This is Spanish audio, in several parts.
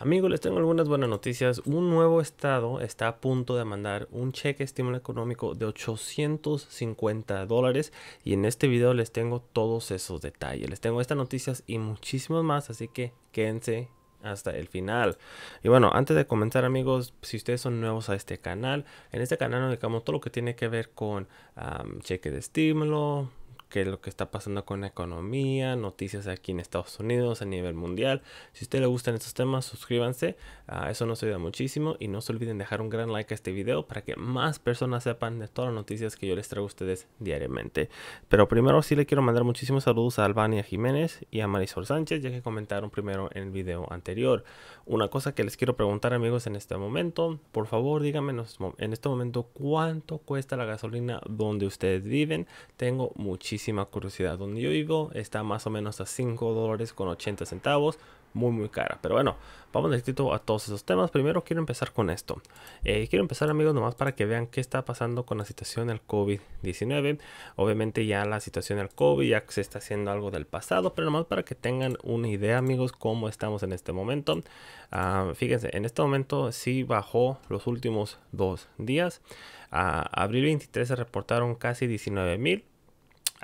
Amigos, les tengo algunas buenas noticias. Un nuevo estado está a punto de mandar un cheque estímulo económico de 850 dólares y en este video les tengo todos esos detalles. Les tengo estas noticias y muchísimas más, así que quédense hasta el final. Y bueno, antes de comenzar amigos, si ustedes son nuevos a este canal, en este canal nos dedicamos todo lo que tiene que ver con cheque de estímulo, qué es lo que está pasando con la economía, noticias aquí en Estados Unidos, a nivel mundial. Si a usted le gustan estos temas, suscríbanse. a eso nos ayuda muchísimo. Y no se olviden dejar un gran like a este video para que más personas sepan de todas las noticias que yo les traigo a ustedes diariamente. Pero primero sí le quiero mandar muchísimos saludos a Albania Jiménez y a Marisol Sánchez, ya que comentaron primero en el video anterior. Una cosa que les quiero preguntar amigos en este momento, por favor díganme en este momento cuánto cuesta la gasolina donde ustedes viven. Tengo muchísimas curiosidad. Donde yo digo está más o menos a 5 dólares con 80 centavos. Muy, muy cara. Pero bueno, vamos directito a todos esos temas. Primero quiero empezar con esto. Eh, quiero empezar, amigos, nomás para que vean qué está pasando con la situación del COVID-19. Obviamente ya la situación del COVID ya se está haciendo algo del pasado, pero nomás para que tengan una idea, amigos, cómo estamos en este momento. Ah, fíjense, en este momento si bajó los últimos dos días. A ah, abril 23 se reportaron casi 19 mil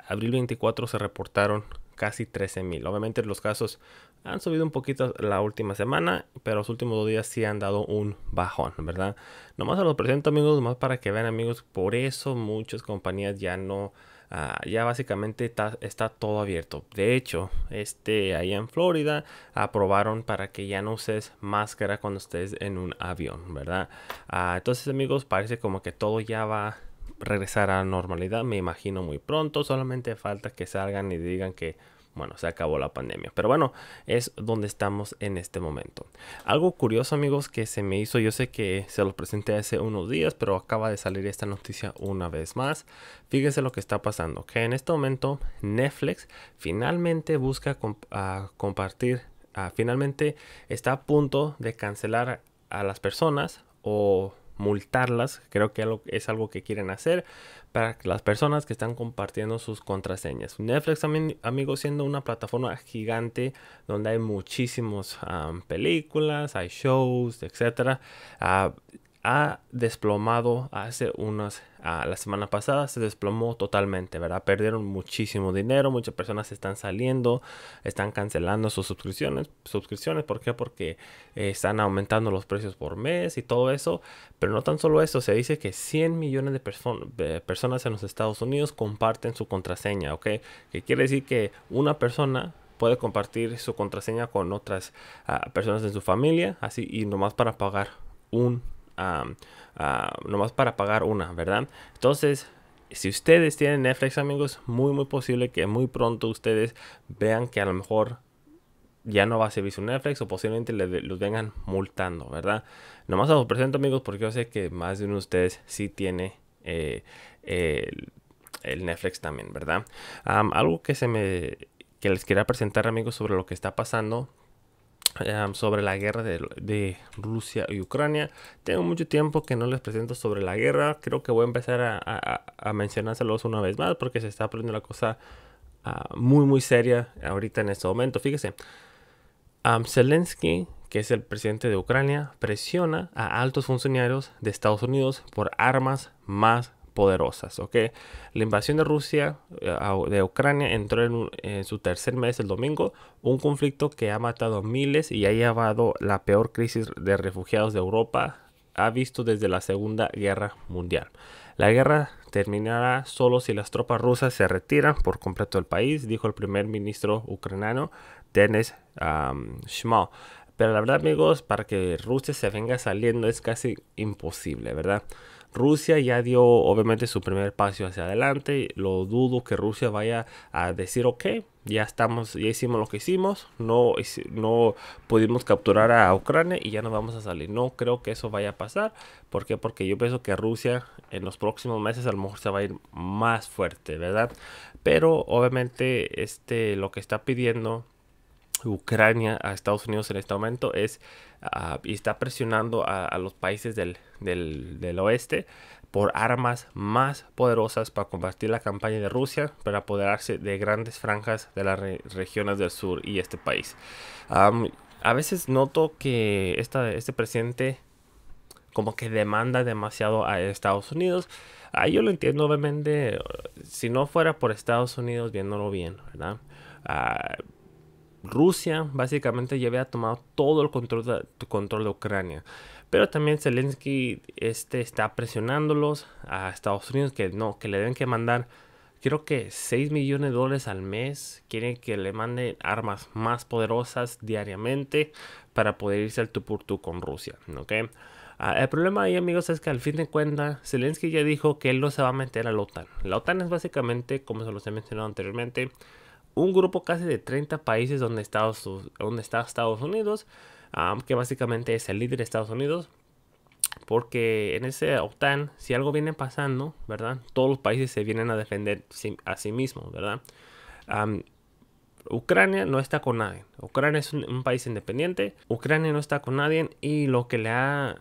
abril 24 se reportaron casi 13.000. Obviamente los casos han subido un poquito la última semana, pero los últimos dos días sí han dado un bajón, ¿verdad? Nomás se los presento amigos, más para que vean amigos, por eso muchas compañías ya no, ah, ya básicamente está, todo abierto. De hecho, este, ahí en Florida aprobaron para que ya no uses máscara cuando estés en un avión, ¿verdad? Ah, entonces amigos, parece como que todo ya va regresar a la normalidad, me imagino muy pronto. Solamente falta que salgan y digan que, bueno, se acabó la pandemia. Pero bueno, es donde estamos en este momento. Algo curioso, amigos, que se me hizo, yo sé que se los presenté hace unos días, pero acaba de salir esta noticia una vez más. Fíjense lo que está pasando, que en este momento Netflix finalmente busca compartir, finalmente está a punto de cancelar a las personas o multarlas, creo que es algo que quieren hacer para las personas que están compartiendo sus contraseñas. Netflix también, amigos, siendo una plataforma gigante donde hay muchísimas películas, hay shows, etcétera, ah, ha desplomado hace unas, a ah, la semana pasada se desplomó totalmente, ¿verdad? Perdieron muchísimo dinero, muchas personas están saliendo, están cancelando sus suscripciones, suscripciones, ¿por qué? Porque eh, están aumentando los precios por mes y todo eso, pero no tan solo eso, se dice que 100 millones de, personas de personas en los Estados Unidos comparten su contraseña, ¿ok? Que quiere decir que una persona puede compartir su contraseña con otras ah, personas en su familia, así y nomás para pagar un Ah, nomás para pagar una, ¿verdad? Entonces, si ustedes tienen Netflix, amigos, muy, muy posible que muy pronto ustedes vean que a lo mejor ya no va a servir su Netflix o posiblemente los vengan multando, ¿verdad? Nomás los presento, amigos, porque yo sé que más de uno de ustedes sí tiene eh, el Netflix también, ¿verdad? algo que se me que les quería presentar, amigos, sobre lo que está pasando eh, sobre la guerra de, Rusia y Ucrania. Tengo mucho tiempo que no les presento sobre la guerra. Creo que voy a empezar a, a, mencionárselos una vez más porque se está poniendo la cosa ah, muy, muy seria ahorita en este momento. Fíjese, Zelensky, que es el presidente de Ucrania, presiona a altos funcionarios de Estados Unidos por armas más poderosas. La invasión de Rusia eh, de Ucrania entró en, su tercer mes el domingo, un conflicto que ha matado miles y ha llevado la peor crisis de refugiados de Europa ha visto desde la Segunda Guerra Mundial. La guerra terminará solo si las tropas rusas se retiran por completo del país, dijo el primer ministro ucraniano Denis um, Pero la verdad, amigos, para que Rusia se venga saliendo es casi imposible, ¿verdad? Rusia ya dio obviamente su primer paso hacia adelante. Lo dudo que Rusia vaya a decir, ok, ya estamos, ya hicimos lo que hicimos, no, no pudimos capturar a Ucrania y ya no vamos a salir. No creo que eso vaya a pasar. ¿Por qué? Porque yo pienso que Rusia en los próximos meses a lo mejor se va a ir más fuerte, ¿verdad? Pero obviamente este, lo que está pidiendo Ucrania a Estados Unidos en este momento es ah, y está presionando a, los países del, del, oeste por armas más poderosas para combatir la campaña de Rusia para apoderarse de grandes franjas de las regiones del sur y este país. a veces noto que esta, este presidente como que demanda demasiado a Estados Unidos. Ahí yo lo entiendo, obviamente, si no fuera por Estados Unidos viéndolo bien, ¿verdad? Ah, Rusia básicamente ya había tomado todo el control de, Ucrania. Pero también Zelensky este, está presionándolos a Estados Unidos que no, que le deben que mandar, creo que 6 millones de dólares al mes. Quieren que le manden armas más poderosas diariamente para poder irse al tú por con Rusia. Ah, el problema ahí, amigos, es que al fin de cuentas, Zelensky ya dijo que él no se va a meter a la OTAN. La OTAN es básicamente, como se los he mencionado anteriormente, un grupo casi de 30 países donde, Estados, donde está Estados Unidos, que básicamente es el líder de Estados Unidos. Porque en ese OTAN, si algo viene pasando, ¿verdad? Todos los países se vienen a defender a sí mismos, ¿verdad? Ucrania no está con nadie. Ucrania es un, país independiente. Ucrania no está con nadie y lo que le ha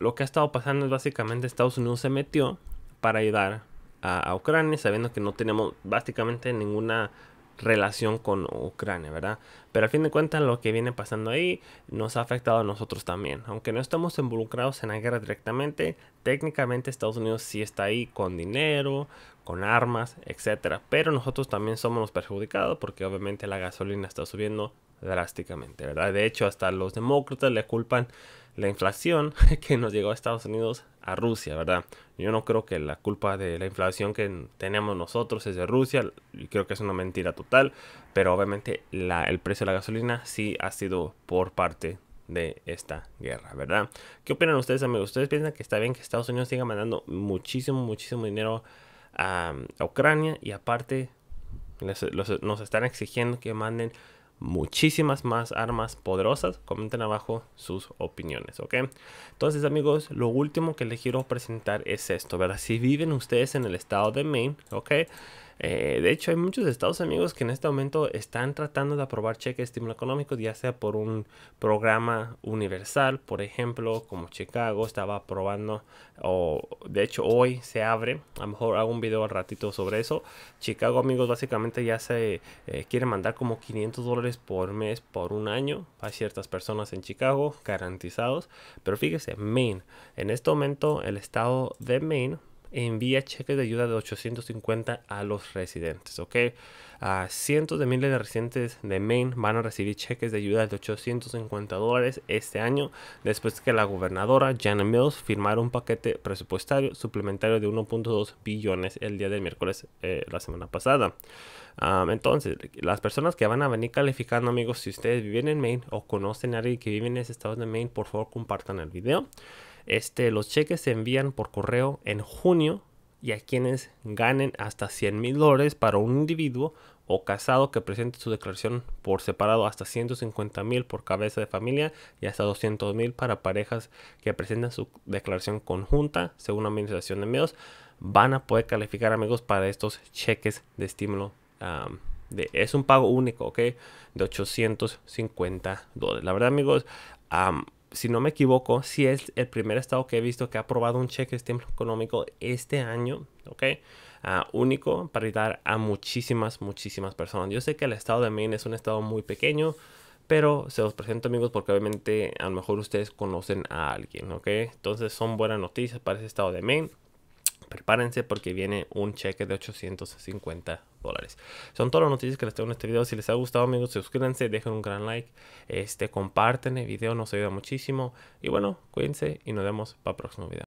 lo que ha estado pasando es básicamente Estados Unidos se metió para ayudar a Ucrania sabiendo que no tenemos básicamente ninguna relación con Ucrania, ¿verdad? Pero a fin de cuentas lo que viene pasando ahí nos ha afectado a nosotros también. Aunque no estamos involucrados en la guerra directamente, técnicamente Estados Unidos sí está ahí con dinero, con armas, etcétera. Pero nosotros también somos los perjudicados porque obviamente la gasolina está subiendo drásticamente, ¿verdad? De hecho, hasta los demócratas le culpan la inflación que nos llegó a Estados Unidos a Rusia, ¿verdad? Yo no creo que la culpa de la inflación que tenemos nosotros es de Rusia, y creo que es una mentira total, pero obviamente el precio de la gasolina sí ha sido por parte de esta guerra, ¿verdad? ¿Qué opinan ustedes, amigos? ¿Ustedes piensan que está bien que Estados Unidos siga mandando muchísimo, muchísimo dinero a, Ucrania y aparte nos están exigiendo que manden muchísimas más armas poderosas. Comenten abajo sus opiniones, ¿ok? Entonces, amigos, lo último que les quiero presentar es esto, ¿verdad? Si viven ustedes en el estado de Maine, ¿ok? Eh, de hecho, hay muchos estados amigos que en este momento están tratando de aprobar cheques de estímulo económico, ya sea por un programa universal, por ejemplo, como Chicago estaba aprobando, o de hecho hoy se abre, a lo mejor hago un video al ratito sobre eso. Chicago amigos básicamente ya se eh, quiere mandar como 500 dólares por mes, por un año, a ciertas personas en Chicago, garantizados. Pero fíjese, Maine, en este momento el estado de Maine envía cheques de ayuda de 850 a los residentes, ¿ok? cientos de miles de residentes de Maine van a recibir cheques de ayuda de 850 dólares este año después que la gobernadora Janet Mills firmara un paquete presupuestario suplementario de 1.2 billones el día del miércoles eh, la semana pasada. entonces, las personas que van a venir calificando, amigos, si ustedes viven en Maine o conocen a alguien que vive en ese estado de Maine, por favor compartan el video. Este, los cheques se envían por correo en junio y a quienes ganen hasta 100 mil dólares para un individuo o casado que presente su declaración por separado hasta 150 mil por cabeza de familia y hasta 200 mil para parejas que presentan su declaración conjunta según la administración de medios van a poder calificar amigos para estos cheques de estímulo es un pago único ok de 850 dólares la verdad amigos si no me equivoco, si es el primer estado que he visto que ha aprobado un cheque de estímulo económico este año, ¿ok? Ah, único para ayudar a muchísimas, muchísimas personas. Yo sé que el estado de Maine es un estado muy pequeño, pero se los presento amigos porque obviamente a lo mejor ustedes conocen a alguien, ¿ok? Entonces son buenas noticias para ese estado de Maine prepárense porque viene un cheque de 850 dólares. Son todas las noticias que les tengo en este video. Si les ha gustado, amigos, suscríbanse, dejen un gran like, este, comparten el video, nos ayuda muchísimo. Y bueno, cuídense y nos vemos para el próximo video.